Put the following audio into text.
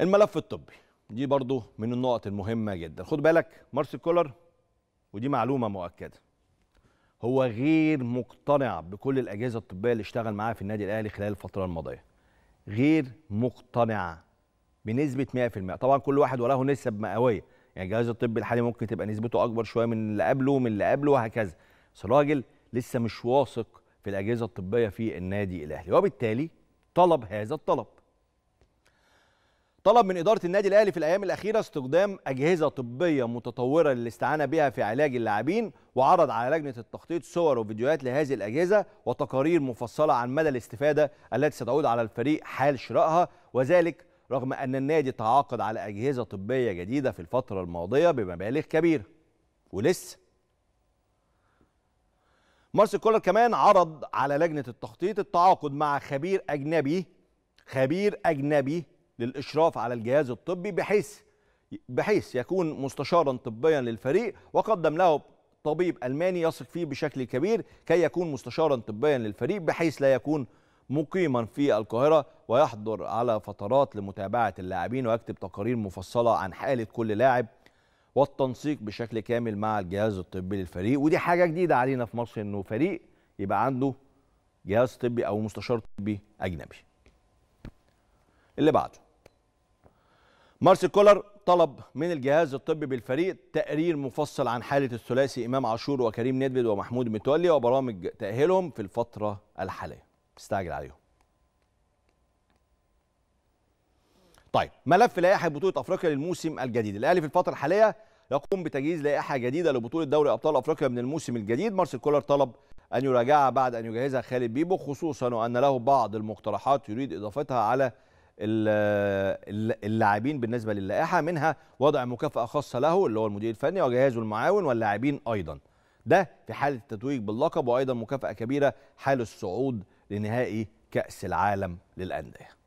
الملف الطبي دي برضو من النقط المهمه جدا خد بالك مارسيل كولر ودي معلومه مؤكده هو غير مقتنع بكل الاجهزه الطبيه اللي اشتغل معاها في النادي الاهلي خلال الفتره الماضيه غير مقتنع بنسبه 100% طبعا كل واحد وله نسب مئويه يعني الجهاز الطبي الحالي ممكن تبقى نسبته اكبر شويه من اللي قبله ومن اللي قبله وهكذا بس الراجل لسه مش واثق في الاجهزه الطبيه في النادي الاهلي وبالتالي طلب هذا الطلب طلب من إدارة النادي الأهلي في الأيام الأخيرة استخدام أجهزة طبية متطورة للاستعانة بها في علاج اللاعبين وعرض على لجنة التخطيط صور وفيديوهات لهذه الأجهزة وتقارير مفصلة عن مدى الاستفادة التي ستعود على الفريق حال شرائها وذلك رغم أن النادي تعاقد على أجهزة طبية جديدة في الفترة الماضية بمبالغ كبيرة ولسه مارسيل كولر كمان عرض على لجنة التخطيط التعاقد مع خبير أجنبي خبير أجنبي للإشراف على الجهاز الطبي بحيث بحيث يكون مستشارا طبيا للفريق وقدم له طبيب ألماني يثق فيه بشكل كبير كي يكون مستشارا طبيا للفريق بحيث لا يكون مقيما في القاهرة ويحضر على فترات لمتابعة اللاعبين ويكتب تقارير مفصلة عن حالة كل لاعب والتنسيق بشكل كامل مع الجهاز الطبي للفريق ودي حاجة جديدة علينا في مصر انه فريق يبقى عنده جهاز طبي او مستشار طبي اجنبي اللي بعده مارسيل كولر طلب من الجهاز الطبي بالفريق تقرير مفصل عن حالة الثلاثي إمام عاشور وكريم ندبد ومحمود متولي وبرامج تأهيلهم في الفترة الحالية استعجل عليهم طيب ملف لائحة بطولة أفريقيا للموسم الجديد الأهلي في الفترة الحالية يقوم بتجهيز لائحة جديدة لبطولة دوري أبطال أفريقيا من الموسم الجديد مارسيل كولر طلب أن يراجعها بعد أن يجهزها خالد بيبو خصوصا وأن له بعض المقترحات يريد إضافتها على اللاعبين بالنسبه للائحه منها وضع مكافاه خاصه له اللي هو المدير الفني وجهازه المعاون واللاعبين ايضا ده في حاله التتويج باللقب وايضا مكافاه كبيره حال الصعود لنهائي كاس العالم للانديه